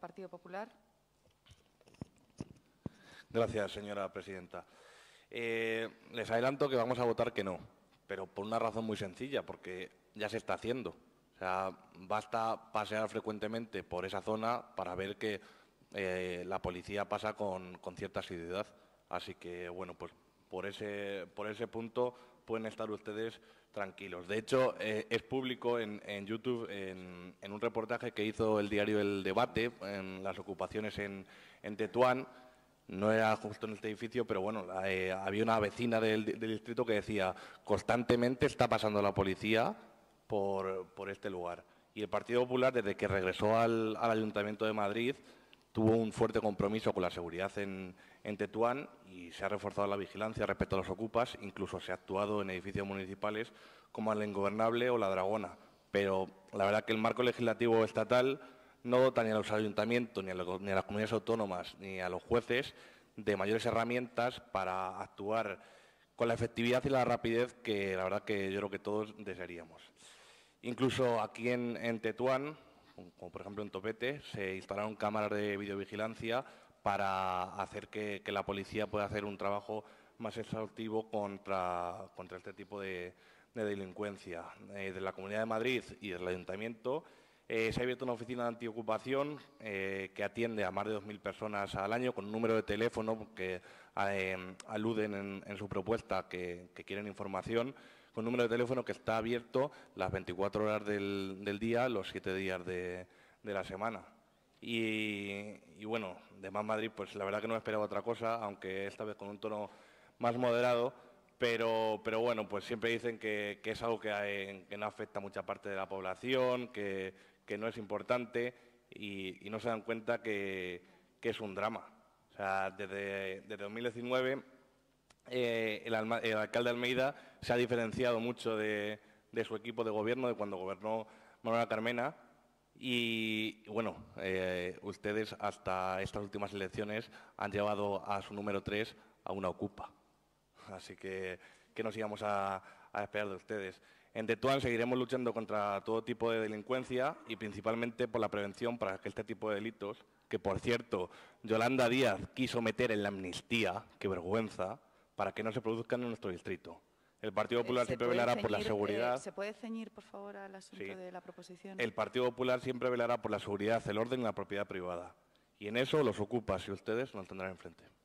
Partido Popular. Gracias, señora presidenta. Eh, les adelanto que vamos a votar que no, pero por una razón muy sencilla, porque ya se está haciendo. O sea, basta pasear frecuentemente por esa zona para ver que eh, la policía pasa con, con cierta asiduidad. Así que, bueno, pues por ese, por ese punto pueden estar ustedes tranquilos. De hecho, eh, es público en, YouTube, en, un reportaje que hizo el diario El Debate, en las ocupaciones en, Tetuán, no era justo en este edificio, pero bueno, eh, había una vecina del, distrito que decía, constantemente está pasando la policía por, este lugar. Y el Partido Popular, desde que regresó al Ayuntamiento de Madrid, tuvo un fuerte compromiso con la seguridad en, Tetuán y se ha reforzado la vigilancia respecto a los ocupas, incluso se ha actuado en edificios municipales como el Ingobernable o la Dragona. Pero la verdad que el marco legislativo estatal no dota ni a los ayuntamientos, ni a, las comunidades autónomas, ni a los jueces de mayores herramientas para actuar con la efectividad y la rapidez que la verdad que yo creo que todos desearíamos. Incluso aquí en Tetuán, como por ejemplo en Topete, se instalaron cámaras de videovigilancia para hacer que, la policía pueda hacer un trabajo más exhaustivo contra, este tipo de, delincuencia. Eh, de la Comunidad de Madrid y del Ayuntamiento eh, se ha abierto una oficina de antiocupación eh, que atiende a más de 2.000 personas al año con un número de teléfono que ah, em, aluden en, su propuesta que, quieren información, con un número de teléfono que está abierto las 24 horas del, día, los 7 días de, la semana. Y, bueno, de Más Madrid, pues la verdad que no esperaba otra cosa, aunque esta vez con un tono más moderado, pero, pero bueno, pues siempre dicen que, es algo eh, que, no afecta a mucha parte de la población, que, que no es importante y, no se dan cuenta que, es un drama. O sea, desde, 2019 eh, el, alcalde Almeida se ha diferenciado mucho de, su equipo de gobierno, de cuando gobernó Manuela Carmena. Y bueno, eh, ustedes hasta estas últimas elecciones han llevado a su número tres a una ocupa. Así que que nos íbamos a, a esperar de ustedes. En Tetuán seguiremos luchando contra todo tipo de delincuencia y principalmente por la prevención para que este tipo de delitos, que por cierto Yolanda Díaz quiso meter en la amnistía, qué vergüenza, para que no se produzcan en nuestro distrito. El Partido eh, Popular siempre velará por la seguridad. Eh, ¿Se puede ceñir, por favor, al asunto de la proposición? El Partido Popular siempre velará por la seguridad, el orden y la propiedad privada. Y en eso los ocupa, si ustedes nos tendrán enfrente.